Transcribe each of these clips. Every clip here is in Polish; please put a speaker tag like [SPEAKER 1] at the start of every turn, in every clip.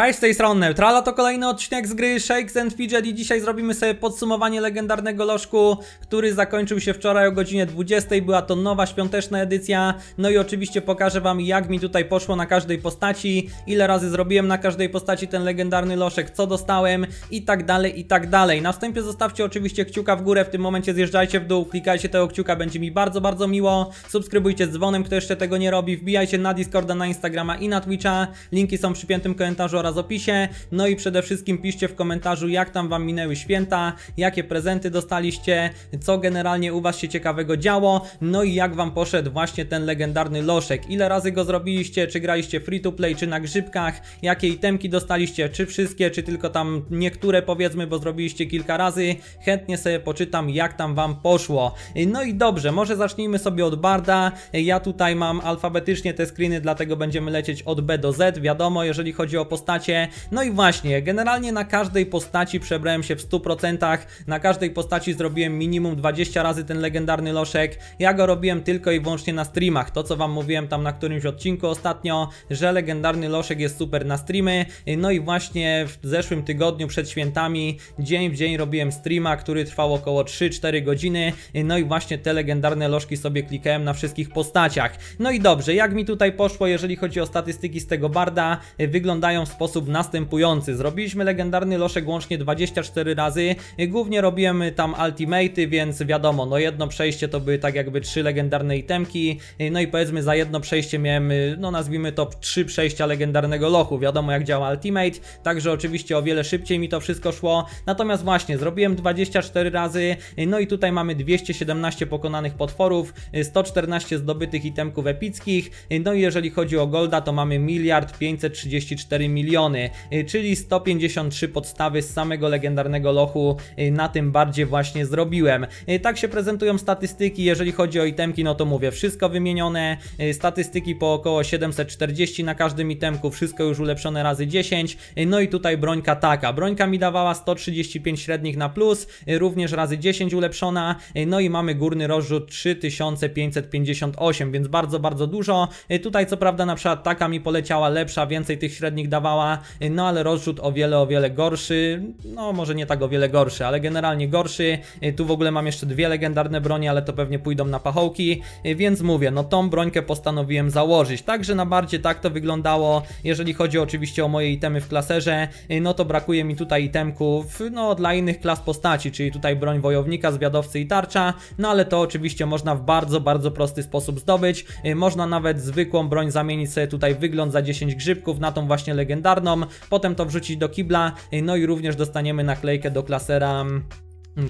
[SPEAKER 1] Hej, z tej strony Neutrala, to kolejny odcinek z gry Shakes and Fidget i dzisiaj zrobimy sobie podsumowanie legendarnego lożku, który zakończył się wczoraj o godzinie 20, była to nowa świąteczna edycja, no i oczywiście pokażę wam jak mi tutaj poszło na każdej postaci, ile razy zrobiłem na każdej postaci ten legendarny loszek, co dostałem i tak dalej i tak dalej. Na wstępie zostawcie oczywiście kciuka w górę, w tym momencie zjeżdżajcie w dół, klikajcie tego kciuka, będzie mi bardzo, bardzo miło, subskrybujcie z dzwonem, kto jeszcze tego nie robi, wbijajcie na Discorda, na Instagrama i na Twitcha, linki są w przypiętym komentarzu oraz oraz opisie. No i przede wszystkim piszcie w komentarzu, jak tam Wam minęły święta, jakie prezenty dostaliście, co generalnie u Was się ciekawego działo, no i jak Wam poszedł właśnie ten legendarny loszek. Ile razy go zrobiliście, czy graliście free to play, czy na grzybkach, jakie itemki dostaliście, czy wszystkie, czy tylko tam niektóre powiedzmy, bo zrobiliście kilka razy. Chętnie sobie poczytam, jak tam Wam poszło. No i dobrze, może zacznijmy sobie od Barda. Ja tutaj mam alfabetycznie te screeny, dlatego będziemy lecieć od B do Z. Wiadomo, jeżeli chodzi o postaci, postacie. No i właśnie, generalnie na każdej postaci przebrałem się w 100%, na każdej postaci zrobiłem minimum 20 razy ten legendarny loszek. Ja go robiłem tylko i wyłącznie na streamach, to co wam mówiłem tam na którymś odcinku ostatnio, że legendarny loszek jest super na streamy. No i właśnie w zeszłym tygodniu przed świętami, dzień w dzień robiłem streama, który trwał około 3-4 godziny. No i właśnie te legendarne loszki sobie klikałem na wszystkich postaciach. No i dobrze, jak mi tutaj poszło, jeżeli chodzi o statystyki z tego barda, wyglądają w sposób następujący. Zrobiliśmy legendarny loszek łącznie 24 razy, głównie robiłem tam ultimate, więc wiadomo, no jedno przejście to były tak jakby trzy legendarne itemki, no i powiedzmy za jedno przejście miałem, no nazwijmy to trzy przejścia legendarnego lochu, wiadomo jak działa ultimate, także oczywiście o wiele szybciej mi to wszystko szło, natomiast właśnie zrobiłem 24 razy, no i tutaj mamy 217 pokonanych potworów, 114 zdobytych itemków epickich, no i jeżeli chodzi o golda to mamy miliard 534 milionów miliony, y, czyli 153 podstawy z samego legendarnego lochu, y, na tym bardziej właśnie zrobiłem. Y, tak się prezentują statystyki, jeżeli chodzi o itemki, no to mówię, wszystko wymienione, statystyki po około 740 na każdym itemku, wszystko już ulepszone razy 10, no i tutaj brońka taka, brońka mi dawała 135 średnich na plus, również razy 10 ulepszona, no i mamy górny rozrzut 3558, więc bardzo, bardzo dużo. Tutaj co prawda na przykład taka mi poleciała lepsza, więcej tych średnich dawała, mała, no ale rozrzut o wiele, o wiele gorszy, no może nie tak o wiele gorszy, ale generalnie gorszy. Tu w ogóle mam jeszcze dwie legendarne broni, ale to pewnie pójdą na pachołki, więc mówię, no tą brońkę postanowiłem założyć. Także na bardziej tak to wyglądało, jeżeli chodzi oczywiście o moje itemy w klaserze, no to brakuje mi tutaj itemków, no dla innych klas postaci, czyli tutaj broń wojownika, zwiadowcy i tarcza, no ale to oczywiście można w bardzo, bardzo prosty sposób zdobyć. Można nawet zwykłą broń zamienić sobie tutaj wygląd za 10 grzybków na tą właśnie legendarną, legendarną, potem to wrzucić do kibla, no i również dostaniemy naklejkę do klasera mm,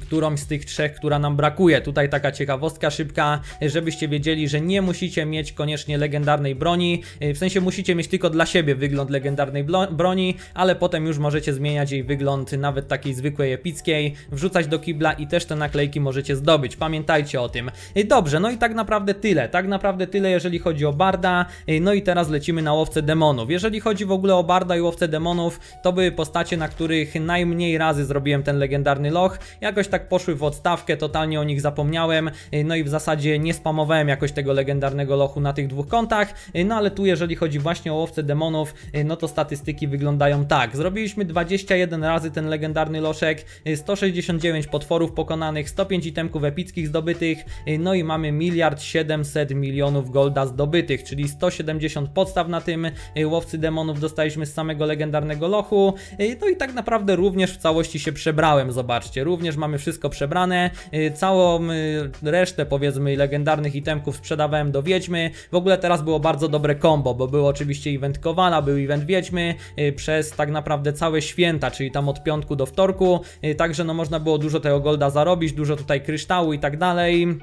[SPEAKER 1] którąś z tych trzech, która nam brakuje. Tutaj taka ciekawostka szybka, żebyście wiedzieli, że nie musicie mieć koniecznie legendarnej broni, y, w sensie musicie mieć tylko dla siebie wygląd legendarnej broni, ale potem już możecie zmieniać jej wygląd nawet takiej zwykłej epickiej, wrzucać do kibla i też te naklejki możecie zdobyć. Pamiętajcie o tym. Y, dobrze, no i tak naprawdę tyle. Tak naprawdę tyle, jeżeli chodzi o Barda. Y, no i teraz lecimy na łowcę demonów. Jeżeli chodzi w ogóle o Barda i łowcę demonów, to były postacie, na których najmniej razy zrobiłem ten legendarny loch. Jak jakoś tak poszły w odstawkę, totalnie o nich zapomniałem, y, no i w zasadzie nie spamowałem jakoś tego legendarnego lochu na tych dwóch kontach, y, no ale tu jeżeli chodzi właśnie o łowcę demonów, y, no to statystyki wyglądają tak. Zrobiliśmy 21 razy ten legendarny loszek, 169 potworów pokonanych, 105 itemków epickich zdobytych, no i mamy miliard 700 milionów golda zdobytych, czyli 170 podstaw na tym łowcy demonów dostaliśmy z samego legendarnego lochu, no i tak naprawdę również w całości się przebrałem, zobaczcie, również mam mamy wszystko przebrane, y, całą y, resztę powiedzmy legendarnych itemków sprzedawałem do Wiedźmy, w ogóle teraz było bardzo dobre combo, bo był oczywiście event Kowala, był event Wiedźmy, y, przez tak naprawdę całe święta, czyli tam od piątku do wtorku, także no można było dużo tego golda zarobić, dużo tutaj kryształu i tak dalej.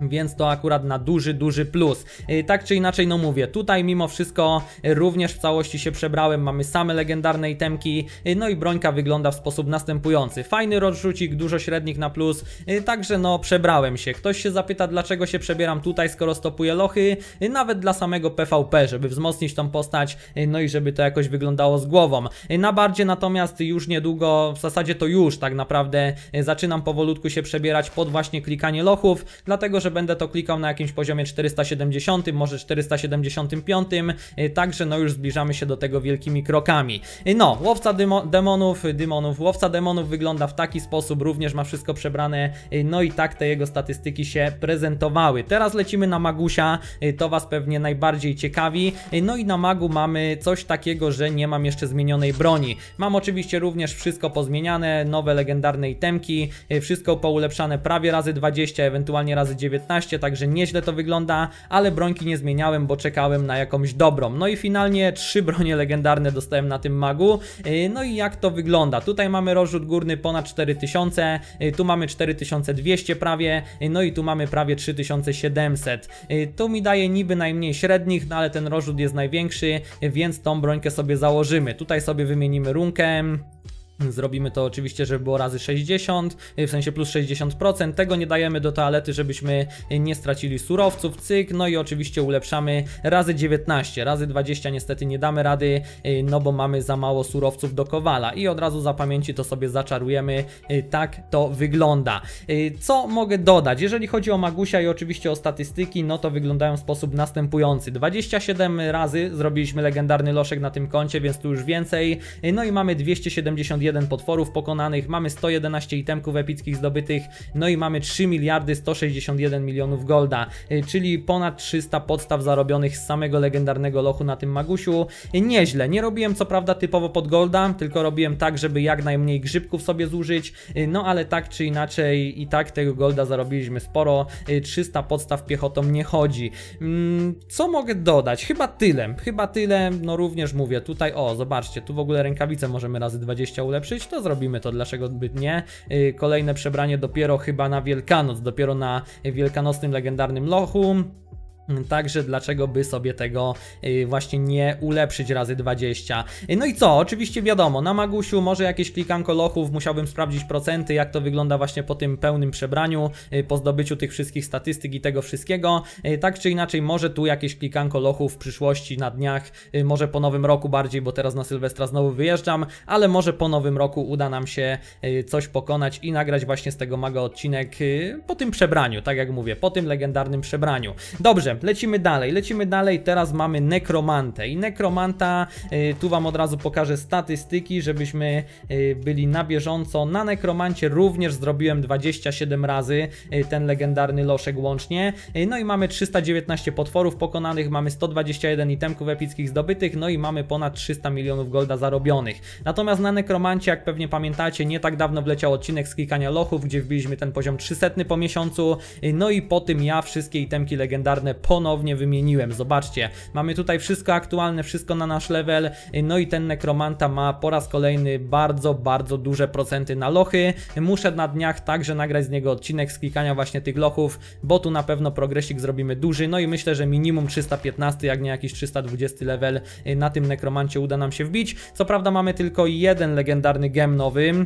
[SPEAKER 1] Więc to akurat na duży, duży plus. Y, tak czy inaczej, no mówię, tutaj mimo wszystko y, również w całości się przebrałem, mamy same legendarne itemki, y, no i brońka wygląda w sposób następujący. Fajny rozrzucik, dużo średnich na plus, także no przebrałem się. Ktoś się zapyta, dlaczego się przebieram tutaj, skoro stopuję lochy, nawet dla samego PvP, żeby wzmocnić tą postać, no i żeby to jakoś wyglądało z głową. Na bardzie natomiast już niedługo, w zasadzie to już tak naprawdę, zaczynam powolutku się przebierać pod właśnie klikanie lochów, dlatego, że że będę to klikał na jakimś poziomie 470, może 475, y, także no już zbliżamy się do tego wielkimi krokami. Y, no, łowca demonów, y, demonów, łowca demonów wygląda w taki sposób, również ma wszystko przebrane, no i tak te jego statystyki się prezentowały. Teraz lecimy na Magusia, to Was pewnie najbardziej ciekawi, no i na Magu mamy coś takiego, że nie mam jeszcze zmienionej broni. Mam oczywiście również wszystko pozmieniane, nowe legendarne itemki, wszystko poulepszane prawie razy 20, ewentualnie razy 19, 19, także nieźle to wygląda, ale brońki nie zmieniałem, bo czekałem na jakąś dobrą. No i finalnie trzy bronie legendarne dostałem na tym magu. Y, no i jak to wygląda? Tutaj mamy rozrzut górny ponad 4000, y, tu mamy 4200 prawie, y, no i tu mamy prawie 3700. Tu mi daje niby najmniej średnich, no ale ten rozrzut jest największy, więc tą brońkę sobie założymy. Tutaj sobie wymienimy runkę. Zrobimy to oczywiście, żeby było razy 60, y, w sensie plus 60%. Tego nie dajemy do toalety, żebyśmy y, nie stracili surowców, cyk. No i oczywiście ulepszamy razy 19, razy 20 niestety nie damy rady, y, no bo mamy za mało surowców do kowala. I od razu za pamięci to sobie zaczarujemy. Tak to wygląda. Co mogę dodać? Jeżeli chodzi o Magusia i oczywiście o statystyki, no to wyglądają w sposób następujący. 27 razy zrobiliśmy legendarny loszek na tym koncie, więc tu już więcej. No i mamy 271 1 potworów pokonanych, mamy 111 itemków epickich zdobytych, no i mamy 3 miliardy 161 milionów golda, y, czyli ponad 300 podstaw zarobionych z samego legendarnego lochu na tym magusiu. Nieźle, nie robiłem co prawda typowo pod golda, tylko robiłem tak, żeby jak najmniej grzybków sobie zużyć, y, no ale tak czy inaczej i tak tego golda zarobiliśmy sporo, 300 y, podstaw piechotą nie chodzi. Mm, co mogę dodać? Chyba tyle, chyba tyle, no również mówię, tutaj o, zobaczcie, tu w ogóle rękawice możemy razy 20 ulepszyć, ulepszyć, to zrobimy to, dlaczego by nie. Y, kolejne przebranie dopiero chyba na Wielkanoc, dopiero na wielkanocnym legendarnym lochu. Także dlaczego by sobie tego y, właśnie nie ulepszyć razy 20. No i co? Oczywiście wiadomo, na Magusiu może jakieś klikanko lochów, musiałbym sprawdzić procenty, jak to wygląda właśnie po tym pełnym przebraniu, y, po zdobyciu tych wszystkich statystyk i tego wszystkiego. Y, tak czy inaczej, może tu jakieś klikanko lochów w przyszłości, na dniach, może po nowym roku bardziej, bo teraz na Sylwestra znowu wyjeżdżam, ale może po nowym roku uda nam się coś pokonać i nagrać właśnie z tego maga odcinek po tym przebraniu, tak jak mówię, po tym legendarnym przebraniu. Dobrze, lecimy dalej, lecimy dalej, teraz mamy Nekromantę i Nekromanta, y, tu Wam od razu pokażę statystyki, żebyśmy y, byli na bieżąco. Na Nekromancie również zrobiłem 27 razy y, ten legendarny loszek łącznie, no i mamy 319 potworów pokonanych, mamy 121 itemków epickich zdobytych, no i mamy ponad 300 milionów golda zarobionych. Natomiast na Nekromancie, jak pewnie pamiętacie, nie tak dawno wleciał odcinek sklikania lochów, gdzie wbiliśmy ten poziom 300 po miesiącu, no i po tym ja wszystkie itemki legendarne ponownie wymieniłem. Zobaczcie, mamy tutaj wszystko aktualne, wszystko na nasz level, no i ten Nekromanta ma po raz kolejny bardzo, bardzo duże procenty na lochy. Muszę na dniach także nagrać z niego odcinek z klikania właśnie tych lochów, bo tu na pewno progresik zrobimy duży, no i myślę, że minimum 315, jak nie jakiś 320 level y, na tym Nekromancie uda nam się wbić. Co prawda mamy tylko jeden legendarny gem nowy,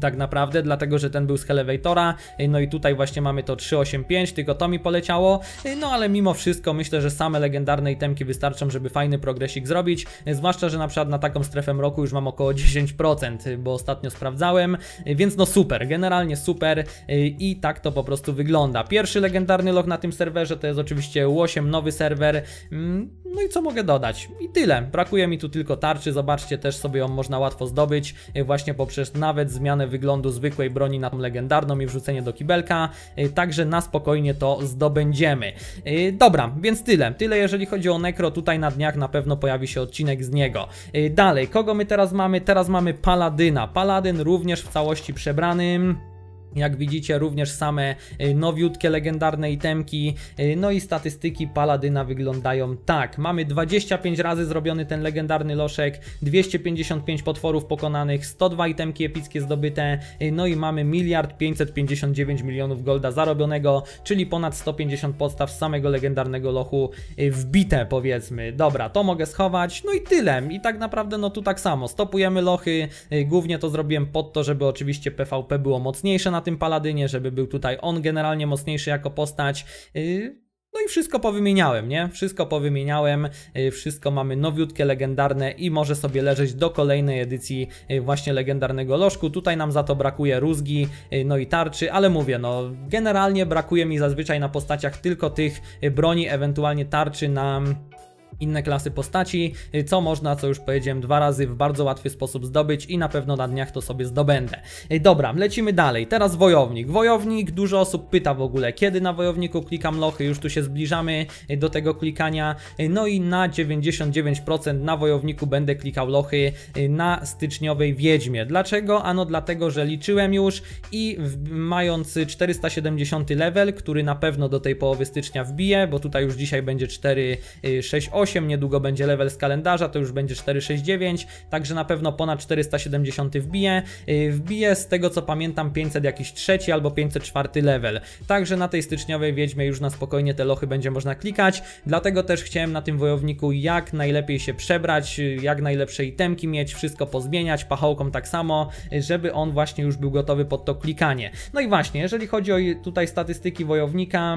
[SPEAKER 1] tak naprawdę, dlatego że ten był z Elevatora, no i tutaj właśnie mamy to 385, tylko to mi poleciało, no ale mimo wszystko myślę, że same legendarne itemki wystarczą, żeby fajny progresik zrobić, zwłaszcza, że na przykład na taką strefę mroku już mam około 10%, bo ostatnio sprawdzałem, więc no super, generalnie super i tak to po prostu wygląda. Pierwszy legendarny log na tym serwerze to jest oczywiście U8, nowy serwer, mm, no i co mogę dodać? I tyle. Brakuje mi tu tylko tarczy, zobaczcie, też sobie ją można łatwo zdobyć, e, właśnie poprzez nawet zmianę wyglądu zwykłej broni na tą legendarną i wrzucenie do kibelka, e, także na spokojnie to zdobędziemy. E, dobra, więc tyle. Tyle jeżeli chodzi o Necro, tutaj na dniach na pewno pojawi się odcinek z niego. Dalej, kogo my teraz mamy? Teraz mamy Paladyna. Paladyn również w całości przebranym jak widzicie, również same y, nowiutkie, legendarne itemki, y, no i statystyki Paladyna wyglądają tak. Mamy 25 razy zrobiony ten legendarny loszek, 255 potworów pokonanych, 102 itemki epickie zdobyte, y, no i mamy miliard 559 milionów golda zarobionego, czyli ponad 150 podstaw samego legendarnego lochu wbite powiedzmy. Dobra, to mogę schować, no i tyle. I tak naprawdę no tu tak samo, stopujemy lochy, głównie to zrobiłem pod to, żeby oczywiście PvP było mocniejsze na na tym Paladynie, żeby był tutaj on generalnie mocniejszy jako postać. Y, no i wszystko powymieniałem, nie? Wszystko powymieniałem, y, wszystko mamy nowiutkie, legendarne i może sobie leżeć do kolejnej edycji y, właśnie legendarnego lożku. Tutaj nam za to brakuje rózgi, no i tarczy, ale mówię, no generalnie brakuje mi zazwyczaj na postaciach tylko tych broni, ewentualnie tarczy na inne klasy postaci, co można, co już powiedziałem dwa razy, w bardzo łatwy sposób zdobyć i na pewno na dniach to sobie zdobędę. Dobra, lecimy dalej. Teraz wojownik. Wojownik, dużo osób pyta w ogóle, kiedy na wojowniku klikam lochy, już tu się zbliżamy do tego klikania. No i na 99% na wojowniku będę klikał lochy na styczniowej wiedźmie. Dlaczego? Ano dlatego, że liczyłem już i mając 470 level, który na pewno do tej połowy stycznia wbije, bo tutaj już dzisiaj będzie 4, 6, 8, 468, niedługo będzie level z kalendarza, to już będzie 469, także na pewno ponad 470 wbije. Y, wbije z tego co pamiętam 500 jakiś trzeci albo 504 level. Także na tej styczniowej Wiedźmie już na spokojnie te lochy będzie można klikać, dlatego też chciałem na tym wojowniku jak najlepiej się przebrać, y, jak najlepsze itemki mieć, wszystko pozmieniać, pachołkom tak samo, y, żeby on właśnie już był gotowy pod to klikanie. No i właśnie, jeżeli chodzi o tutaj statystyki wojownika,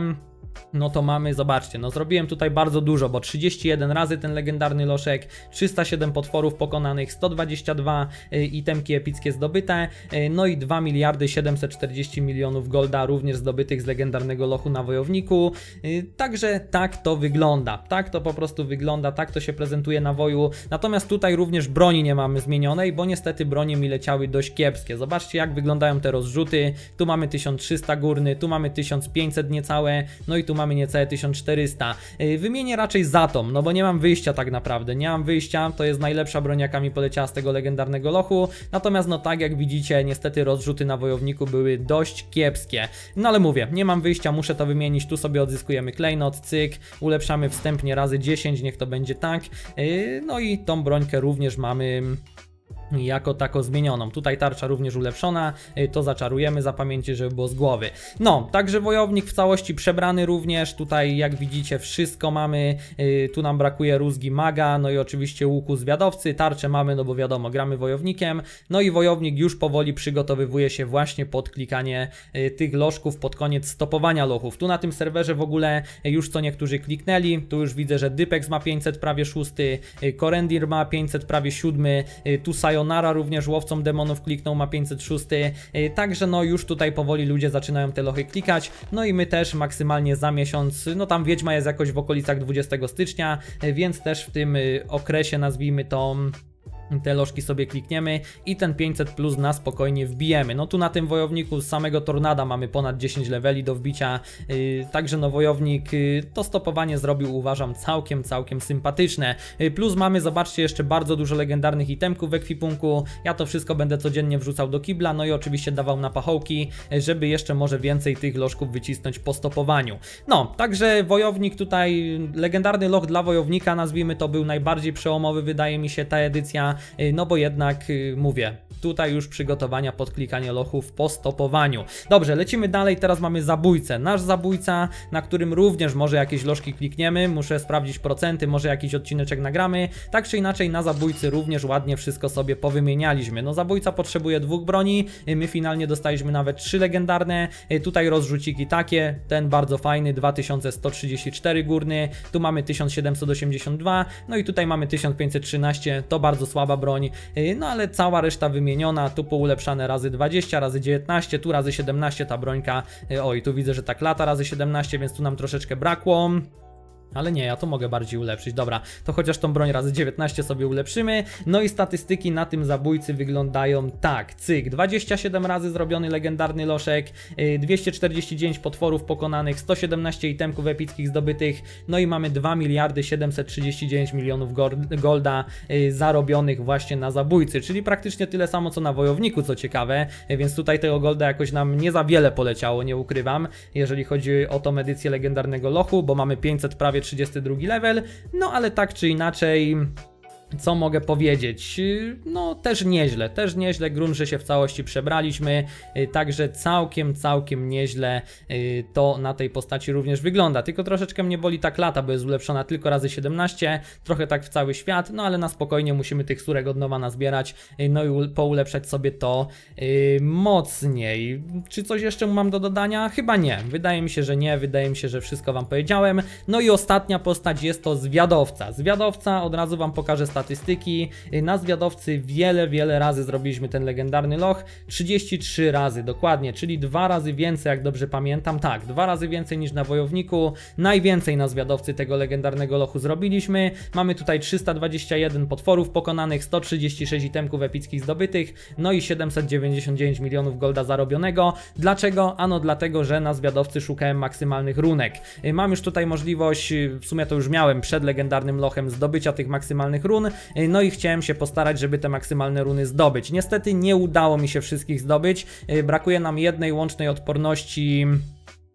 [SPEAKER 1] no to mamy, zobaczcie, no zrobiłem tutaj bardzo dużo, bo 31 razy ten legendarny loszek, 307 potworów pokonanych, 122 y, itemki epickie zdobyte, y, no i 2 miliardy 740 milionów golda również zdobytych z legendarnego lochu na wojowniku, y, także tak to wygląda, tak to po prostu wygląda, tak to się prezentuje na woju, natomiast tutaj również broni nie mamy zmienionej, bo niestety bronie mi leciały dość kiepskie, zobaczcie jak wyglądają te rozrzuty, tu mamy 1300 górny, tu mamy 1500 niecałe, no i tu mamy niecałe 1400. Y, wymienię raczej za tom, no bo nie mam wyjścia tak naprawdę, nie mam wyjścia, to jest najlepsza broń jaka mi poleciała z tego legendarnego lochu, natomiast no tak jak widzicie, niestety rozrzuty na wojowniku były dość kiepskie. No ale mówię, nie mam wyjścia, muszę to wymienić, tu sobie odzyskujemy klejnot, cyk, ulepszamy wstępnie razy 10, niech to będzie tak, y, no i tą brońkę również mamy jako tako zmienioną. Tutaj tarcza również ulepszona, y, to zaczarujemy za pamięci, żeby było z głowy. No, także wojownik w całości przebrany również, tutaj jak widzicie wszystko mamy, y, tu nam brakuje rózgi maga, no i oczywiście łuku zwiadowcy, tarczę mamy, no bo wiadomo, gramy wojownikiem, no i wojownik już powoli przygotowywuje się właśnie pod klikanie y, tych lożków, pod koniec stopowania lochów. Tu na tym serwerze w ogóle już co niektórzy kliknęli, tu już widzę, że Dypex ma 500 prawie 6, Korendir ma 500 prawie 7, tu Sayonara również łowcą demonów kliknął, ma 506, y, także no już tutaj powoli ludzie zaczynają te lochy klikać, no i my też maksymalnie za miesiąc, no tam Wiedźma jest jakoś w okolicach 20 stycznia, y, więc też w tym y, okresie nazwijmy to te lożki sobie klikniemy i ten 500 plus na spokojnie wbijemy. No tu na tym wojowniku z samego tornada mamy ponad 10 leveli do wbicia, yy, także no wojownik yy, to stopowanie zrobił uważam całkiem, całkiem sympatyczne. Yy, plus mamy, zobaczcie, jeszcze bardzo dużo legendarnych itemków w ekwipunku, ja to wszystko będę codziennie wrzucał do kibla, no i oczywiście dawał na pachołki, y, żeby jeszcze może więcej tych lożków wycisnąć po stopowaniu. No, także wojownik tutaj, legendarny loch dla wojownika, nazwijmy to, był najbardziej przełomowy wydaje mi się ta edycja, Y, no bo jednak y, mówię, tutaj już przygotowania pod klikanie lochów po stopowaniu. Dobrze, lecimy dalej, teraz mamy zabójcę. Nasz zabójca, na którym również może jakieś lożki klikniemy, muszę sprawdzić procenty, może jakiś odcineczek nagramy. Tak czy inaczej na zabójcy również ładnie wszystko sobie powymienialiśmy. No zabójca potrzebuje dwóch broni, y, my finalnie dostaliśmy nawet trzy legendarne, tutaj rozrzuciki takie, ten bardzo fajny 2134 górny, tu mamy 1782, no i tutaj mamy 1513, to bardzo słabo słaba broń, y, no ale cała reszta wymieniona, tu poulepszane razy 20, razy 19, tu razy 17 ta brońka, y, oj tu widzę, że tak lata razy 17, więc tu nam troszeczkę brakło. Ale nie, ja to mogę bardziej ulepszyć. Dobra, to chociaż tą broń razy 19 sobie ulepszymy. No i statystyki na tym zabójcy wyglądają tak. Cyk, 27 razy zrobiony legendarny loszek, 249 y, potworów pokonanych, 117 itemków epickich zdobytych, no i mamy 2 miliardy 739 milionów golda y, zarobionych właśnie na zabójcy, czyli praktycznie tyle samo co na wojowniku, co ciekawe, y, więc tutaj tego golda jakoś nam nie za wiele poleciało, nie ukrywam, jeżeli chodzi o tą edycję legendarnego lochu, bo mamy 500 prawie 32 level, no ale tak czy inaczej co mogę powiedzieć? Y, no też nieźle, też nieźle, grunt, że się w całości przebraliśmy, y, także całkiem, całkiem nieźle y, to na tej postaci również wygląda, tylko troszeczkę mnie boli ta klata, bo jest ulepszona tylko razy 17, trochę tak w cały świat, no ale na spokojnie musimy tych surek od nowa nazbierać, no i poulepszać sobie to mocniej. Czy coś jeszcze mam do dodania? Chyba nie, wydaje mi się, że nie, wydaje mi się, że wszystko Wam powiedziałem. No i ostatnia postać jest to zwiadowca, zwiadowca, od razu Wam pokażę stację statystyki. Y, na zwiadowcy wiele, wiele razy zrobiliśmy ten legendarny loch. 33 razy dokładnie, czyli dwa razy więcej, jak dobrze pamiętam. Tak, dwa razy więcej niż na wojowniku. Najwięcej na zwiadowcy tego legendarnego lochu zrobiliśmy. Mamy tutaj 321 potworów pokonanych, 136 itemków epickich zdobytych, no i 799 milionów golda zarobionego. Dlaczego? Ano dlatego, że na zwiadowcy szukałem maksymalnych runek. Y, mam już tutaj możliwość, y, w sumie to już miałem przed legendarnym lochem, zdobycia tych maksymalnych run, E, no i chciałem się postarać, żeby te maksymalne runy zdobyć. Niestety nie udało mi się wszystkich zdobyć, e, brakuje nam jednej łącznej odporności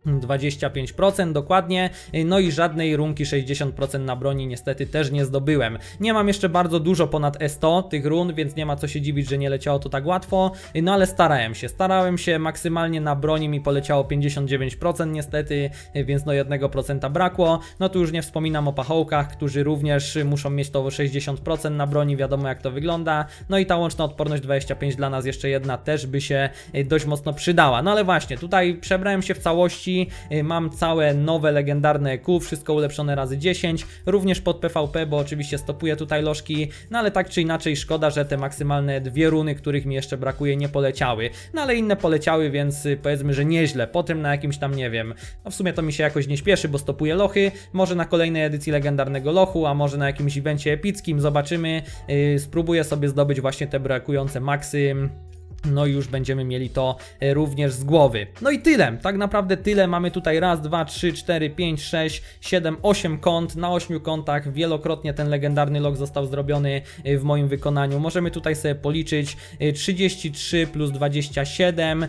[SPEAKER 1] 25% dokładnie, no i żadnej runki 60% na broni niestety też nie zdobyłem. Nie mam jeszcze bardzo dużo ponad E100 tych run, więc nie ma co się dziwić, że nie leciało to tak łatwo, no ale starałem się, starałem się maksymalnie na broni mi poleciało 59% niestety, więc no 1% brakło, no tu już nie wspominam o pachołkach, którzy również muszą mieć to 60% na broni, wiadomo jak to wygląda, no i ta łączna odporność 25 dla nas jeszcze jedna też by się e, dość mocno przydała, no ale właśnie tutaj przebrałem się w całości Y, mam całe nowe legendarne EQ, wszystko ulepszone razy 10, również pod PvP, bo oczywiście stopuję tutaj lożki, no ale tak czy inaczej szkoda, że te maksymalne dwie runy, których mi jeszcze brakuje, nie poleciały, no ale inne poleciały, więc y, powiedzmy, że nieźle, potem na jakimś tam, nie wiem, no w sumie to mi się jakoś nie śpieszy, bo stopuję lochy, może na kolejnej edycji legendarnego lochu, a może na jakimś evencie epickim, zobaczymy, yy, spróbuję sobie zdobyć właśnie te brakujące maksy no i już będziemy mieli to e, również z głowy. No i tyle, tak naprawdę tyle. Mamy tutaj raz, dwa, trzy, cztery, pięć, sześć, siedem, osiem kąt. Na ośmiu kątach wielokrotnie ten legendarny log został zrobiony e, w moim wykonaniu. Możemy tutaj sobie policzyć 33 e, plus 27,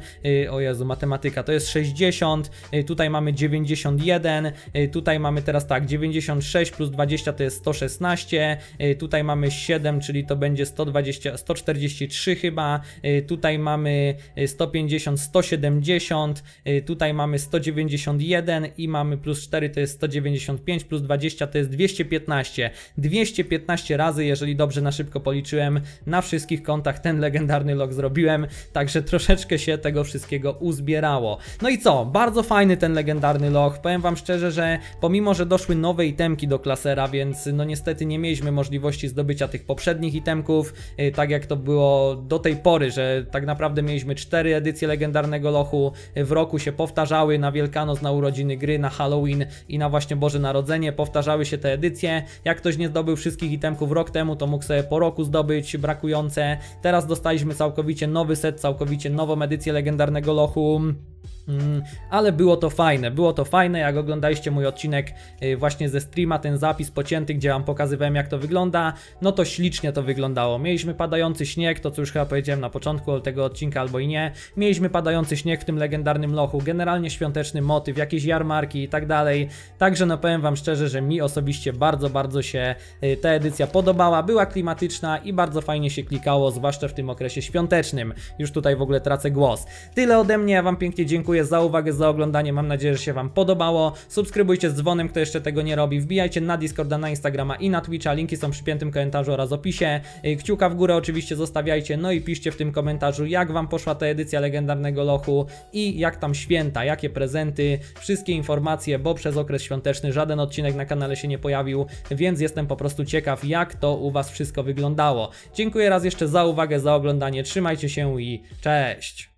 [SPEAKER 1] o Jezu, matematyka, to jest 60, tutaj mamy 91, tutaj mamy teraz tak, 96 plus 20 to jest 116, tutaj mamy 7, czyli to będzie 120, 143 chyba, tutaj tutaj mamy 150, y, 170, y, tutaj mamy 191 i mamy plus 4 to jest 195, plus 20 to jest 215. 215 razy, jeżeli dobrze na szybko policzyłem, na wszystkich kontach ten legendarny log zrobiłem, także troszeczkę się tego wszystkiego uzbierało. No i co? Bardzo fajny ten legendarny log. Powiem Wam szczerze, że pomimo, że doszły nowe itemki do klasera, więc no niestety nie mieliśmy możliwości zdobycia tych poprzednich itemków, y, tak jak to było do tej pory, że tak naprawdę mieliśmy cztery edycje legendarnego lochu, w roku się powtarzały na Wielkanoc, na urodziny gry, na Halloween i na właśnie Boże Narodzenie, powtarzały się te edycje. Jak ktoś nie zdobył wszystkich itemków rok temu, to mógł sobie po roku zdobyć brakujące. Teraz dostaliśmy całkowicie nowy set, całkowicie nową edycję legendarnego lochu. Mm, ale było to fajne, było to fajne, jak oglądaliście mój odcinek y, właśnie ze streama, ten zapis pocięty, gdzie Wam pokazywałem jak to wygląda, no to ślicznie to wyglądało. Mieliśmy padający śnieg, to co już chyba powiedziałem na początku tego odcinka albo i nie, mieliśmy padający śnieg w tym legendarnym lochu, generalnie świąteczny motyw, jakieś jarmarki i tak dalej, także no powiem Wam szczerze, że mi osobiście bardzo, bardzo się y, ta edycja podobała, była klimatyczna i bardzo fajnie się klikało, zwłaszcza w tym okresie świątecznym. Już tutaj w ogóle tracę głos. Tyle ode mnie, ja Wam pięknie dziękuję dziękuję za uwagę, za oglądanie, mam nadzieję, że się Wam podobało. Subskrybujcie z dzwonem, kto jeszcze tego nie robi. Wbijajcie na Discorda, na Instagrama i na Twitcha, linki są w przypiętym komentarzu oraz opisie. Y, kciuka w górę oczywiście zostawiajcie, no i piszcie w tym komentarzu, jak Wam poszła ta edycja legendarnego lochu i jak tam święta, jakie prezenty, wszystkie informacje, bo przez okres świąteczny żaden odcinek na kanale się nie pojawił, więc jestem po prostu ciekaw, jak to u Was wszystko wyglądało. Dziękuję raz jeszcze za uwagę, za oglądanie, trzymajcie się i cześć!